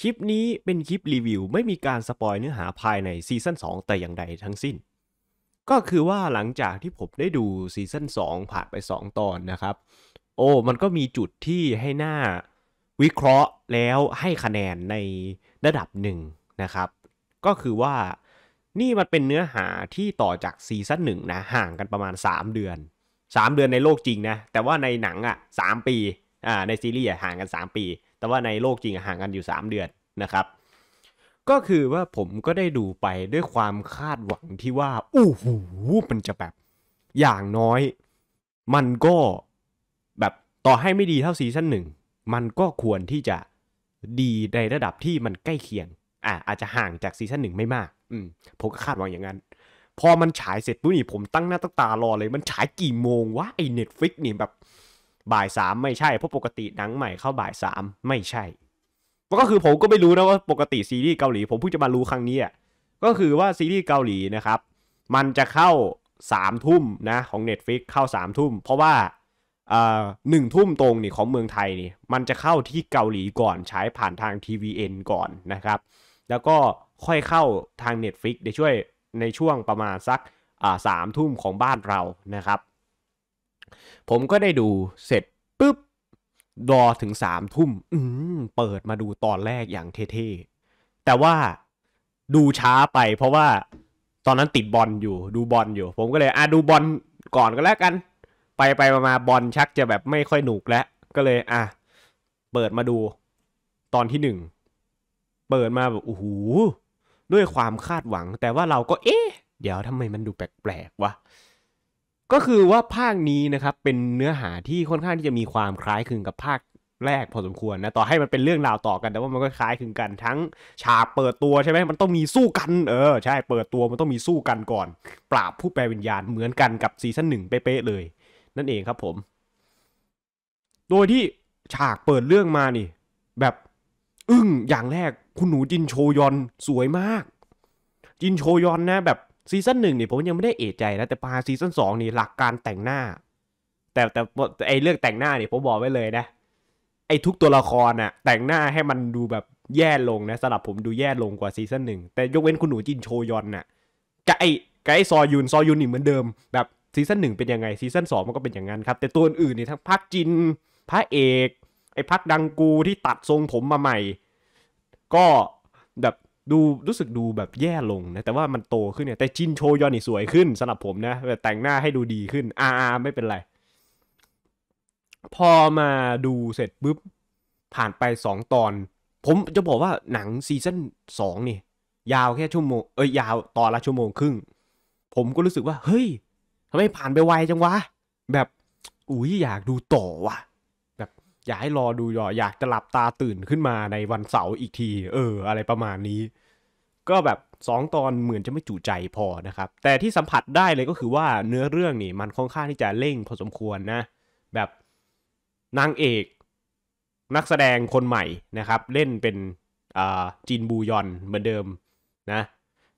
คลิปนี้เป็นคลิปรีวิว ไม่มีการสปอยเนื้อหาภายในซีซั่น2แต่อย่างใดทั้งสิ้น ก็คือว่าหลังจากที่ผมได้ดูซีซั่น2ผ่านไป 2 ตอนนะครับ โอ้มันก็มีจุดที่ให้หน้าวิเคราะห์แล้วให้คะแนนในระดับหนึ่งนะครับก็คือว่านี่มันเป็นเนื้อหาที่ต่อจากซีซั่นหนึ่งนะห่างกันประมาณ 3 เดือน 3 เดือนในโลกจริงนะแต่ว่าในหนังอะ่ะ3ปีอ่าในซีรีส์ห่างกัน 3 ปีแต่ว่าในโลกจริงห่างกันอยู่ 3 เดือนนะครับ ก็คือว่าผมก็ได้ดูไปด้วยความคาดหวังที่ว่าอู้หูมันจะแบบอย่างน้อย มันก็แบบต่อให้ไม่ดีเท่าซีซั่นหนึ่งมันก็ควรที่จะดีในระดับที่มันใกล้เคียงอ่ะอาจจะห่างจากซีซั่นหนึ่งไม่มากอืมผมก็คาดหวังอย่างนั้น พอมันฉายเสร็จปุ๊บนี่ผมตั้งหน้าตั้งตารอเลย มันฉายกี่โมงวะไอเน็ตฟิกนี่แบบบ่ายสามไม่ใช่เพราะปกติหนังใหม่เข้าบ่ายสามไม่ใช่ก็คือผมก็ไม่รู้นะว่าปกติซีรีส์เกาหลี ผมเพิ่งจะมารู้ครั้งนี้อ่ะก็คือว่าซีรีส์เกาหลีนะครับ มันจะเข้าสามทุ่มนะของ Netflix เข้าสามทุ่มเพราะว่าหนึ่งทุ่มตรงนี่ของเมืองไทยนี่ มันจะเข้าที่เกาหลีก่อนใช้ผ่านทาง TVN ก่อนนะครับ แล้วก็ค่อยเข้าทาง Netflix ได้ช่วยในช่วงประมาณสักสามทุ่มของบ้านเรานะครับผมก็ได้ดูเสร็จปุ๊บรอถึงสามทุ่มอืมเปิดมาดูตอนแรกอย่างเท่ๆแต่ว่าดูช้าไปเพราะว่าตอนนั้นติดบอลอยู่ ดูบอลอยู่ ผมก็เลยอ่ะดูบอลก่อนก็แล้วกัน ไปไปมาบอลชักจะแบบไม่ค่อยหนุกแล้วก็เลย อ่ะเปิดมาดูตอนที่หนึ่งเปิดมาแบบโอ้โหด้วยความคาดหวัง แต่ว่าเราก็เอ๊ะเดี๋ยวทำไมมันดูแปลกๆวะก็คือว่าภาคนี้นะครับ เป็นเนื้อหาที่ค่อนข้างที่จะมีความคล้ายคลึงกับภาคแรกพอสมควรนะต่อให้มันเป็นเรื่องราวต่อกัน แต่ว่ามันก็คล้ายคลึงกันทั้ง ฉากเปิดตัวใช่ไหมมันต้องมีสู้กันเออใช่เปิดตัวมันต้องมีสู้กันก่อน ปราบผู้แปลวิญญาณเหมือนกันกับซีซั่นหนึ่งเป๊ะเลย นั่นเองครับผม โดยที่ฉากเปิดเรื่องมานี่ แบบอึ้งอย่างแรกคุณหนูจินโชยอนสวยมาก จินโชยอนนะแบบซีซั่นหนึ่งเนี่ยผมยังไม่ได้เอะใจนะแต่ปาซีซั่นสองนี่หลักการแต่งหน้า แต่แต่ไอเรื่องแต่งหน้าเนี่ยผมบอกไว้เลยนะ ไอทุกตัวละคร่ะแต่งหน้าให้มันดูแบบแย่ลงนะสำหรับผมดูแย่ลงกว่าซีซั่นหนึ่งแต่ยกเว้นคุณหนูจินโชยอนน่ะกับไอกับไอซอยุน ซอยุนนี่เหมือนเดิมแบบซีซั่นหนึ่งเป็นยังไงซีซั่นสองมันก็เป็นอย่างนั้นครับ แต่ตัวอื่นเนี่ยทั้งพักจิน พระเอกไอพักดังกูที่ตัดทรงผมมาใหม่ ก็แบบดูรู้สึกดูแบบแย่ลงนะแต่ว่ามันโตขึ้นเนี่ย แต่จินโชยอนนี่สวยขึ้นสำหรับผมนะแต่งหน้าให้ดูดีขึ้นอาไม่เป็นไร พอมาดูเสร็จปุ๊บ ผ่านไป 2 ตอน ผมจะบอกว่าหนังซีซั่น2นี่ ยาวแค่ชั่วโมงเอ้ยยาวตอนละชั่วโมงครึ่ง ผมก็รู้สึกว่า เฮ้ยทำไมผ่านไปไวจังวะแบบอุ้ยอยากดูต่อว่ะอยากให้รอดูยออยากจะหลับตาตื่นขึ้นมาในวันเสาร์อีกทีเอออะไรประมาณนี้ ก็แบบสองตอนเหมือนจะไม่จุใจพอนะครับ แต่ที่สัมผัสได้เลยก็คือว่าเนื้อเรื่องนี่มันค่อนข้างที่จะเร่งพอสมควรนะแบบนางเอกนักแสดงคนใหม่นะครับ เล่นเป็นจีนบูยอนเหมือนเดิมนะ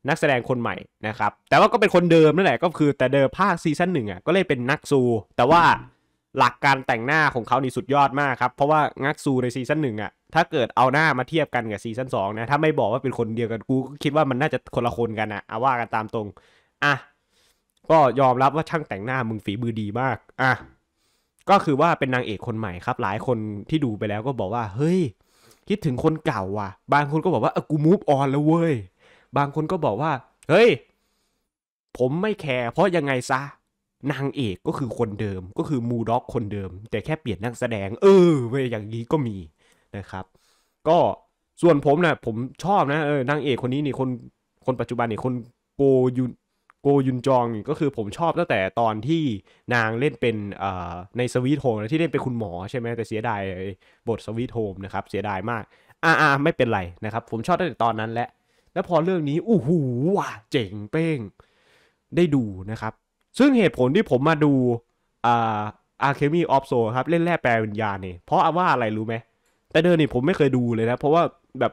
นักแสดงคนใหม่นะครับ แต่ว่าก็เป็นคนเดิมนั่นแหละ ก็คือแต่เดิมภาคซีซั่นหนึ่งอ่ะก็เล่นเป็นนักซู แต่ว่าหลักการแต่งหน้าของเขานี่สุดยอดมากครับ เพราะว่างักซูในซีซั่นหนึ่งอะถ้าเกิดเอาหน้ามาเทียบกันกับซีซั่นสองนะ ถ้าไม่บอกว่าเป็นคนเดียวกันกูก็คิดว่ามันน่าจะคนละคนกันนะเอาว่ากันตามตรง อ่ะ ก็ยอมรับว่าช่างแต่งหน้ามึงฝีมือดีมากอ่ะก็คือว่าเป็นนางเอกคนใหม่ครับ หลายคนที่ดูไปแล้วก็บอกว่า เฮ้ย คิดถึงคนเก่าว่ะ บางคนก็บอกว่ากูมูฟออนแล้วเว้ยบางคนก็บอกว่า เฮ้ย ผมไม่แคร์เพราะยังไงซะนางเอกก็คือคนเดิมก็คือมูด็อกคนเดิม แต่แค่เปลี่ยนนักแสดง เออเว้ยอย่างนี้ก็มีนะครับ ก็ส่วนผมนะผมชอบนะเออนางเอกคนนี้นี่คนคนปัจจุบันนี่คนโกยุนโกยุนจองก็คือผมชอบตั้งแต่ตอนที่นางเล่นเป็นในสวีทโฮมที่เล่นเป็นคุณหมอใช่ไหมแต่เสียดายบทสวีทโฮมนะครับเสียดายมากอ่าอ่าไม่เป็นไรนะครับ ผมชอบตั้งแต่ตอนนั้นแหละ แล้วพอเรื่องนี้ อู้หูว่ะ เจ๋งเป้ง ได้ดูนะครับซึ่งเหตุผลที่ผมมาดูอาอาเคมีออฟโซครับ เล่นแร่แปลวิญญาณนี่ เพราะว่าอะไรรู้ไหม แต่เดิมนี่ผมไม่เคยดูเลยนะเพราะว่าแบบ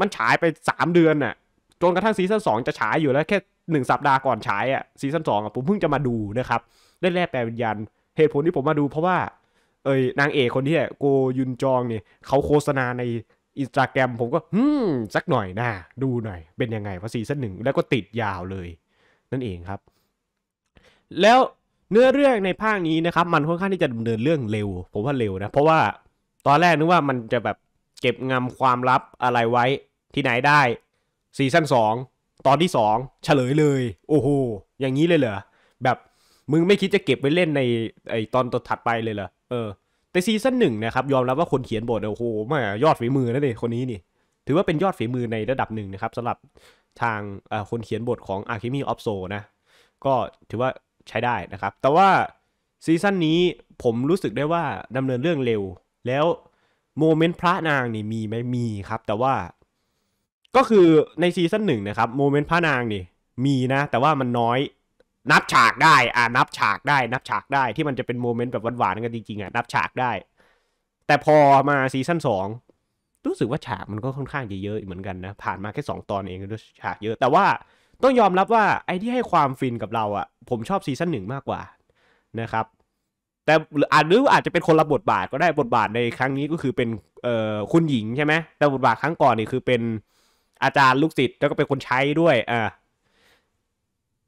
มันฉายไป 3 เดือนน่ะจนกระทั่งซีซั่นสจะฉายอยู่แล้วแค่ 1 สัปดาห์ก่อนฉายอ่ะซีซั่นสองผมเพิ่งจะมาดูนะครับ เล่นแร่แปลวิญญาณ เหตุผลที่ผมมาดูเพราะว่าเอ้ยนางเอกคนที่โกยุนจองเนี่ยเขาโฆษณาในอินสตาแกรมผมก็ฮึมสักหน่อยนะดูหน่อยเป็นยังไงพราซีซั่นหนึ่งแล้วก็ติดยาวเลย นั่นเองครับแล้วเนื้อเรื่องในภาคนี้นะครับ มันค่อนข้างที่จะดำเนินเรื่องเร็ว ผมว่าเร็วนะ เพราะว่าตอนแรกนึกว่ามันจะแบบเก็บงำความลับ อะไรไว้ที่ไหนได้ซีซั่นสองตอนที่สองเฉลยเลยโอ้โหอย่างนี้เลยเหรอแบบมึงไม่คิดจะเก็บไปเล่นในไอตอนตอถัดไปเลยเหรอเออ แต่ซีซั่นหนึ่งนะครับ ยอมรับว่าคนเขียนบทโอ้โหแม่ยอดฝีมือนะเ่ยคนนี้นี่ ถือว่าเป็นยอดฝีมือในระดับหนึ่งนะครับสำหรับทางคนเขียนบทของ Alchemy of Soul นะ ก็ถือว่าใช้ได้นะครับแต่ว่าซีซั่นนี้ผมรู้สึกได้ว่าดำเนินเรื่องเร็วแล้วโมเมนต์พระนางนี่มีไหมมีครับ แต่ว่าก็คือในซีซั่นหนึ่งนะครับโมเมนต์พระนางนี่มีนะแต่ว่ามันน้อยนับฉากได้อ่านับฉากได้ นับฉากได้ที่มันจะเป็นโมเมนต์แบบหวานๆกันจริงๆอ่ะนับฉากได้ แต่พอมาซีซั่นสองรู้สึกว่าฉากมันก็ค่อนข้างเยอะๆเหมือนกันนะผ่านมาแค่สองตอนเองก็ฉากเยอะแต่ว่าต้องยอมรับว่าไอ้ที่ให้ความฟินกับเราอะ่ะ ผมชอบซีซั่นหนึ่งมากกว่านะครับ แต่อาจหรืออาจจะเป็นคนละบทบาทก็ได้บทบาทในครั้งนี้ก็คือเป็นเอ่อคุณหญิงใช่ไหมแต่บทบาทครั้งก่อนนี่คือเป็นอาจารย์ลูกศิษย์แล้วก็เป็นคนใช้ด้วยอ่า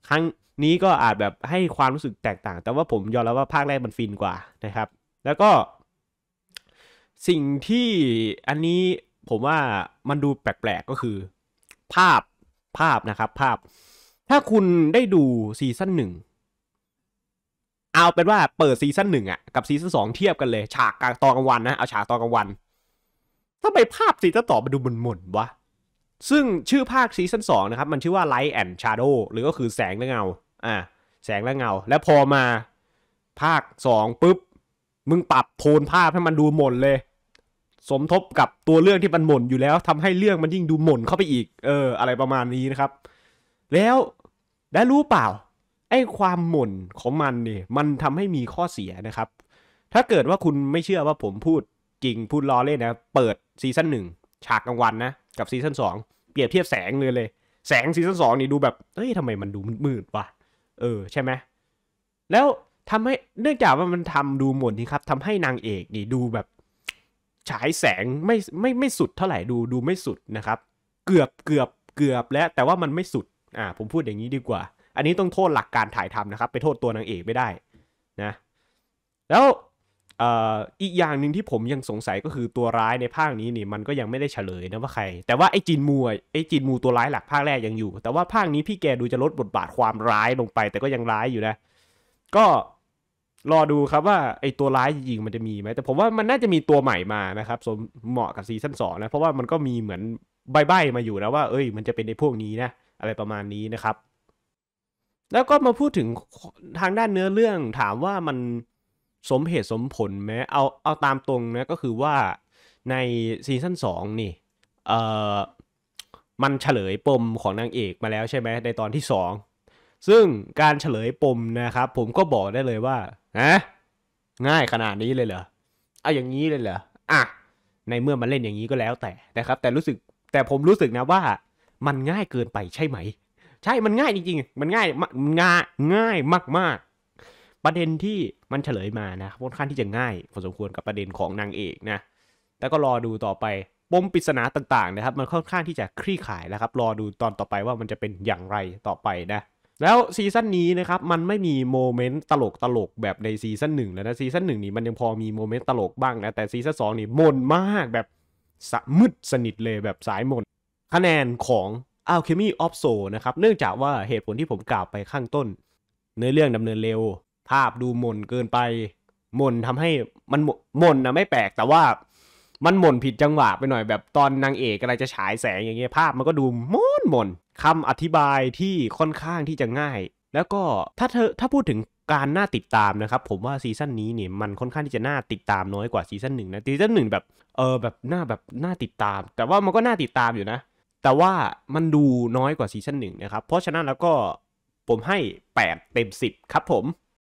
ครั้งนี้ก็อาจแบบให้ความรู้สึกแตกต่าง แต่ว่าผมยอมรับว่าภาคแรกมันฟินกว่านะครับ แล้วก็ สิ่งที่อันนี้ผมว่ามันดูแปลกๆก็คือ ภาพภาพนะครับภาพถ้าคุณได้ดูซีซั่นหนึ่งเอาเป็นว่าเปิดซีซั่นหนึ่งอะกับซีซั่นสองเทียบกันเลย ฉากกลางตอนกลางวันนะเอาฉากตอนกลางวันทำไมภาพซีซั่นต่อมาดูหม่นๆวะ ซึ่งชื่อภาคซีซั่นสองนะครับมันชื่อว่า Light and Shadow หรือก็คือแสงและเงาอ่าแสงและเงา แล้วพอมาภาคสองปุ๊บมึงปรับโทนภาพให้มันดูหม่นเลยสมทบกับตัวเรื่องที่มันหม่นอยู่แล้ว ทำให้เรื่องมันยิ่งดูหม่นเข้าไปอีก เออ อะไรประมาณนี้นะครับ แล้วได้รู้เปล่าไอ้ความหม่นของมันเนี่ย มันทำให้มีข้อเสียนะครับ ถ้าเกิดว่าคุณไม่เชื่อว่าผมพูดจริงพูดล้อเล่นนะ เปิดซีซั่นหนึ่งฉากกลางวันนะ กับซีซั่นสองเปรียบเทียบแสงเลยเลยแสงซีซั่นสองนี่ดูแบบเอ้ยทำไมมันดูมืดวะเออใช่ไหมแล้วทำให้เนื่องจากว่ามันทำดูหม่นี่ครับทำให้นางเอกนี่ดูแบบฉายแสงไม่ไม่ไม่สุดเท่าไหร่ดูดูไม่สุดนะครับ เกือบเกือบเกือบแล้วแต่ว่ามันไม่สุดอ่าผมพูดอย่างนี้ดีกว่า อันนี้ต้องโทษหลักการถ่ายทำนะครับไปโทษตัวนางเอกไม่ได้นะแล้วอีกอย่างหนึ่งที่ผมยังสงสัยก็คือตัวร้ายในภาคนี้นี่มันก็ยังไม่ได้เฉลยนะว่าใคร แต่ว่าไอ้จินมูไอ้จินมูตัวร้ายหลักภาคแรกยังอยู่ แต่ว่าภาคนี้พี่แกดูจะลดบทบาทความร้ายลงไป แต่ก็ยังร้ายอยู่นะ ก็รอดูครับว่า ไอตัวร้ายจริงมันจะมีไหม แต่ผมว่ามันน่าจะมีตัวใหม่มานะครับ สมเหมาะกับซีซั่นสองนะเพราะว่ามันก็มีเหมือนใบใบมาอยู่แล้วว่าเอ้ย มันจะเป็นในพวกนี้นะ อะไรประมาณนี้นะครับ แล้วก็มาพูดถึงทางด้านเนื้อเรื่องถามว่ามันสมเหตุสมผลไหมเอาเอาตามตรงนะก็คือว่าในซีซั่นสองนี่เออมันเฉลยปมของนางเอกมาแล้วใช่ไหมในตอนที่สองซึ่งการเฉลยปมนะครับ ผมก็บอกได้เลยว่าฮะง่ายขนาดนี้เลยเหรอเอาอย่างนี้เลยเหรอ อ่ะ ในเมื่อมันเล่นอย่างนี้ก็แล้ว แต่นะครับ แต่รู้สึกแต่ผมรู้สึกนะว่ามันง่ายเกินไปใช่ไหม ใช่มันง่ายจริงๆ มันง่ายง่ายง่ายมากๆ ประเด็นที่มันเฉลยมานะค่อนข้างที่จะง่ายพอสมควรกับประเด็นของนางเอกนะแต่ก็รอดูต่อไป ปมปริศนาต่างๆ นะครับ มันค่อนข้างที่จะคลี่ขายแล้วครับ รอดูตอนต่อไปว่ามันจะเป็นอย่างไรต่อไปนะแล้วซีซั่นนี้นะครับ มันไม่มีโมเมนต์ตลกตลกแบบในซีซั่นหนึ่งแล้วนะซีซั่นหนึ่งนี่มันยังพอมีโมเมนต์ตลกบ้างนะ แต่ซีซั่นสองนี่มนมากแบบสมืดสนิทเลยแบบสายมนคะแนนของ Alchemy of Soul นะครับ เนื่องจากว่าเหตุผลที่ผมกล่าวไปข้างต้น เนื้อเรื่องดำเนินเร็วภาพดูมนเกินไป มนทำให้มันมนนะไม่แปลก แต่ว่ามันหม่นผิดจังหวะไปหน่อยแบบตอนนางเอกอะไรจะฉายแสงอย่างเงี้ยภาพมันก็ดูมนหมนคำอธิบายที่ค่อนข้างที่จะง่าย แล้วก็ถ้าเธอถ้าพูดถึงการน่าติดตามนะครับ ผมว่าซีซั่นนี้เนี่ย มันค่อนข้างที่จะน่าติดตามน้อยกว่าซีซั่นหนึ่งนะซีซั่นหนึ่งแบบ เออแบบน่าแบบน่าติดตาม แต่ว่ามันก็น่าติดตามอยู่นะ แต่ว่ามันดูน้อยกว่าซีซั่นหนึ่งนะครับเพราะฉะนั้นแล้วก็ผมให้8เต็ม10ครับผม